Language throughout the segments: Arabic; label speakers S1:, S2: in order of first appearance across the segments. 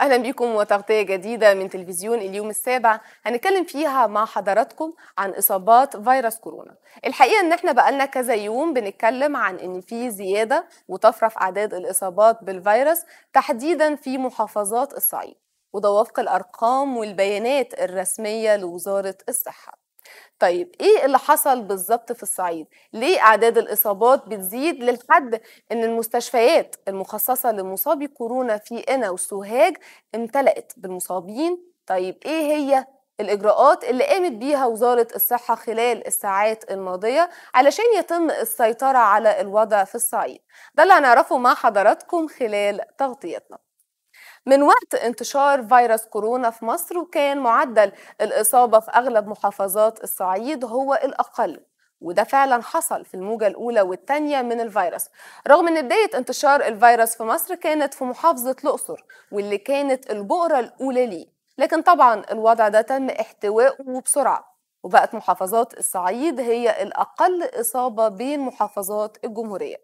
S1: اهلا بيكم وتغطيه جديده من تلفزيون اليوم السابع هنتكلم فيها مع حضراتكم عن اصابات فيروس كورونا الحقيقه ان احنا بقالنا كذا يوم بنتكلم عن ان في زياده وطفره في اعداد الاصابات بالفيروس تحديدا في محافظات الصعيد وده وفق الارقام والبيانات الرسميه لوزاره الصحه طيب ايه اللي حصل بالظبط في الصعيد؟ ليه اعداد الاصابات بتزيد للحد ان المستشفيات المخصصه لمصابي كورونا في انا وسوهاج امتلأت بالمصابين؟ طيب ايه هي الإجراءات اللي قامت بيها وزارة الصحة خلال الساعات الماضية علشان يتم السيطرة على الوضع في الصعيد ده اللي هنعرفه مع حضراتكم خلال تغطيتنا من وقت انتشار فيروس كورونا في مصر وكان معدل الإصابة في أغلب محافظات الصعيد هو الأقل وده فعلا حصل في الموجة الأولى والثانية من الفيروس رغم أن بداية انتشار الفيروس في مصر كانت في محافظة الأقصر واللي كانت البؤرة الأولى ليه لكن طبعا الوضع ده تم احتوائه وبسرعة وبقت محافظات الصعيد هي الأقل إصابة بين محافظات الجمهورية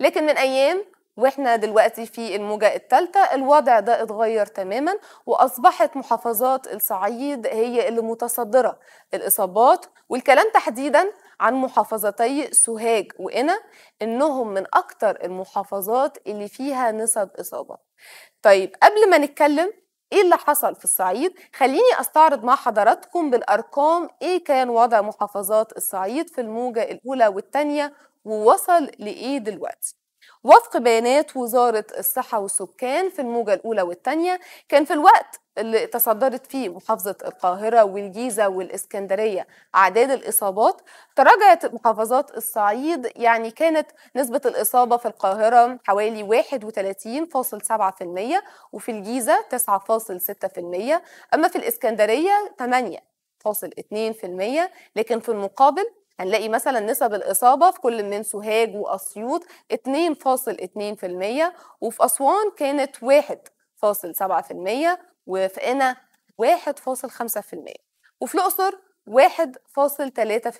S1: لكن من أيام واحنا دلوقتي في الموجة الثالثة الوضع ده اتغير تماما واصبحت محافظات الصعيد هي اللي متصدرة الاصابات والكلام تحديدا عن محافظتي سوهاج وانا انهم من اكتر المحافظات اللي فيها نسب اصابة طيب قبل ما نتكلم ايه اللي حصل في الصعيد خليني استعرض مع حضراتكم بالارقام ايه كان وضع محافظات الصعيد في الموجة الاولى والتانية ووصل لايه دلوقتي وفق بيانات وزارة الصحة والسكان في الموجة الأولى والثانية كان في الوقت اللي تصدرت فيه محافظة القاهرة والجيزة والإسكندرية أعداد الإصابات تراجعت محافظات الصعيد يعني كانت نسبة الإصابة في القاهرة حوالي 31.7% وفي الجيزة 9.6% أما في الإسكندرية 8.2% لكن في المقابل هنلاقي مثلا نسب الإصابة في كل من سوهاج وأسيوط 2.2% وفي أسوان كانت 1.7% وفي قنا 1.5% وفي الأقصر 1.3%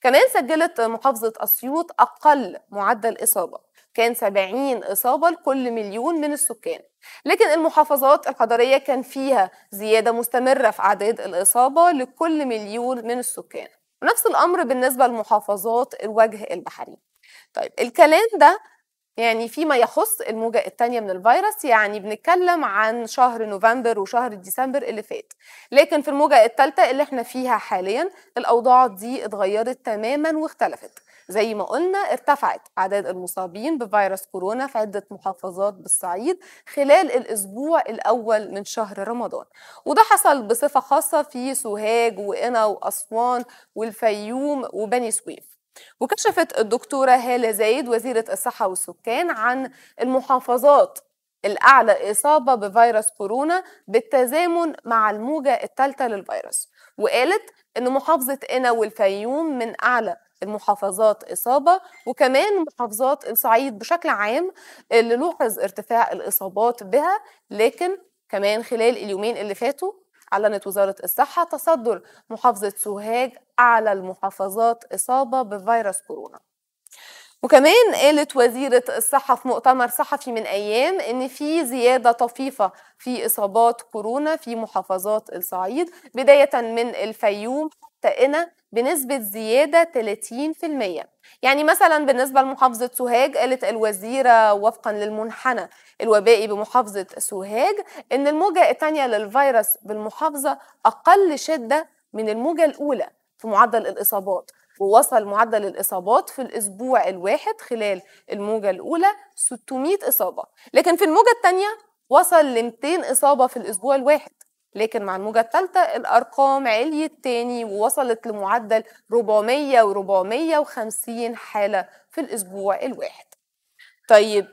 S1: كمان سجلت محافظة أسيوط أقل معدل إصابة كان 70 إصابة لكل مليون من السكان لكن المحافظات الحضرية كان فيها زيادة مستمرة في أعداد الإصابة لكل مليون من السكان ونفس الأمر بالنسبة لمحافظات الوجه البحري طيب الكلام ده يعني فيما يخص الموجة الثانية من الفيروس يعني بنتكلم عن شهر نوفمبر وشهر ديسمبر اللي فات لكن في الموجة الثالثة اللي احنا فيها حاليا الأوضاع دي اتغيرت تماما واختلفت زي ما قلنا ارتفعت أعداد المصابين بفيروس كورونا في عدة محافظات بالصعيد خلال الأسبوع الأول من شهر رمضان وده حصل بصفة خاصة في سوهاج وقنا وأسوان والفيوم وبني سويف وكشفت الدكتورة هالة زايد وزيرة الصحة والسكان عن المحافظات الأعلى إصابة بفيروس كورونا بالتزامن مع الموجة الثالثة للفيروس وقالت أن محافظة إنا والفيوم من أعلى المحافظات إصابة وكمان محافظات الصعيد بشكل عام اللي لوحظ ارتفاع الإصابات بها لكن كمان خلال اليومين اللي فاتوا أعلنت وزارة الصحة تصدر محافظة سوهاج أعلى المحافظات إصابة بفيروس كورونا وكمان قالت وزيرة الصحة في مؤتمر صحفي من أيام إن في زيادة طفيفة في إصابات كورونا في محافظات الصعيد بداية من الفيوم حتى بنسبة زيادة 30% يعني مثلا بالنسبة لمحافظة سوهاج قالت الوزيرة وفقا للمنحنى الوبائي بمحافظة سوهاج إن الموجة الثانية للفيروس بالمحافظة أقل شدة من الموجة الأولى في معدل الإصابات ووصل معدل الإصابات في الأسبوع الواحد خلال الموجة الأولى 600 إصابة لكن في الموجة الثانية وصل ل 200 إصابة في الأسبوع الواحد لكن مع الموجة الثالثة الأرقام عليت تاني ووصلت لمعدل 400 و 450 حالة في الأسبوع الواحد طيب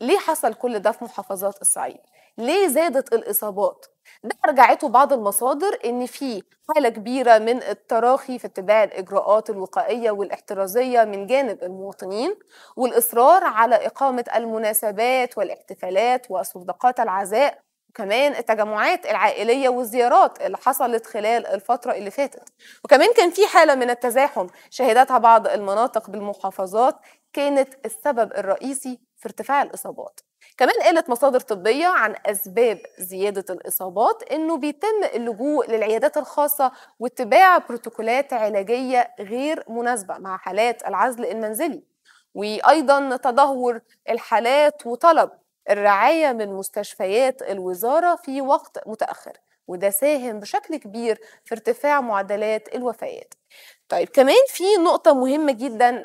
S1: ليه حصل كل ده في محافظات الصعيد؟ ليه زادت الإصابات؟ ده رجعته بعض المصادر ان في حاله كبيره من التراخي في اتباع الاجراءات الوقائيه والاحترازيه من جانب المواطنين والاصرار على اقامه المناسبات والاحتفالات وصداقات العزاء وكمان التجمعات العائليه والزيارات اللي حصلت خلال الفتره اللي فاتت وكمان كان في حاله من التزاحم شهدتها بعض المناطق بالمحافظات كانت السبب الرئيسي في ارتفاع الاصابات كمان قالت مصادر طبية عن أسباب زيادة الإصابات إنه بيتم اللجوء للعيادات الخاصة واتباع بروتوكولات علاجية غير مناسبة مع حالات العزل المنزلي وأيضا تدهور الحالات وطلب الرعاية من مستشفيات الوزارة في وقت متأخر وده ساهم بشكل كبير في ارتفاع معدلات الوفيات طيب كمان في نقطة مهمة جدا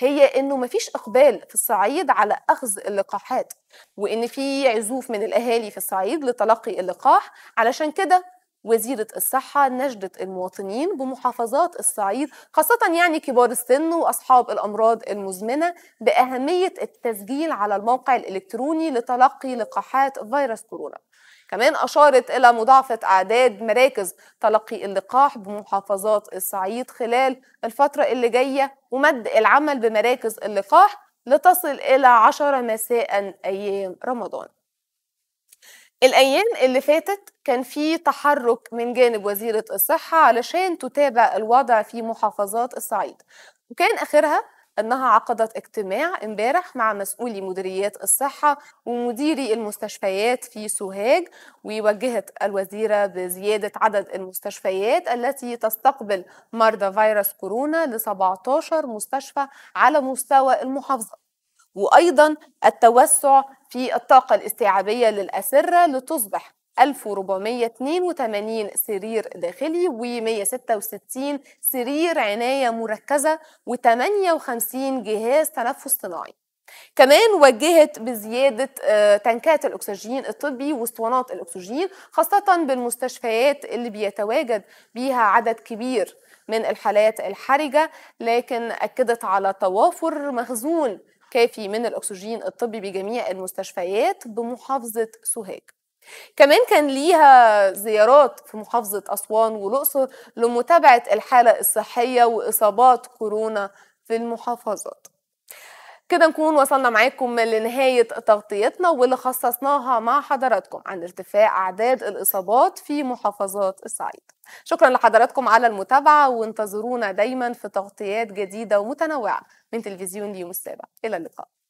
S1: هي انه مفيش اقبال في الصعيد على اخذ اللقاحات وان في عزوف من الاهالي في الصعيد لتلقي اللقاح علشان كده وزيرة الصحة نجدت المواطنين بمحافظات الصعيد خاصة يعني كبار السن وأصحاب الأمراض المزمنة بأهمية التسجيل على الموقع الإلكتروني لتلقي لقاحات فيروس كورونا كمان أشارت إلى مضاعفة أعداد مراكز تلقي اللقاح بمحافظات الصعيد خلال الفترة اللي جاية ومد العمل بمراكز اللقاح لتصل إلى عشرة مساء أيام رمضان الأيام اللي فاتت كان في تحرك من جانب وزيرة الصحة علشان تتابع الوضع في محافظات الصعيد وكان آخرها انها عقدت اجتماع امبارح مع مسؤولي مديريات الصحه ومديري المستشفيات في سوهاج ووجهت الوزيره بزياده عدد المستشفيات التي تستقبل مرضى فيروس كورونا ل 17 مستشفى على مستوى المحافظه وايضا التوسع في الطاقه الاستيعابيه للاسره لتصبح 1482 سرير داخلي و166 سرير عناية مركزة و58 جهاز تنفس صناعي كمان وجهت بزيادة آه، تنكات الأكسجين الطبي واسطوانات الأكسجين خاصة بالمستشفيات اللي بيتواجد بيها عدد كبير من الحالات الحرجة لكن أكدت على توافر مخزون كافي من الأكسجين الطبي بجميع المستشفيات بمحافظة سوهاج كمان كان ليها زيارات في محافظة أسوان والأقصر لمتابعة الحالة الصحية وإصابات كورونا في المحافظات كده نكون وصلنا معاكم لنهاية تغطيتنا واللي خصصناها مع حضراتكم عن ارتفاع أعداد الإصابات في محافظات الصعيد شكرا لحضراتكم على المتابعة وانتظرونا دايما في تغطيات جديدة ومتنوعة من تلفزيون اليوم السابع إلى اللقاء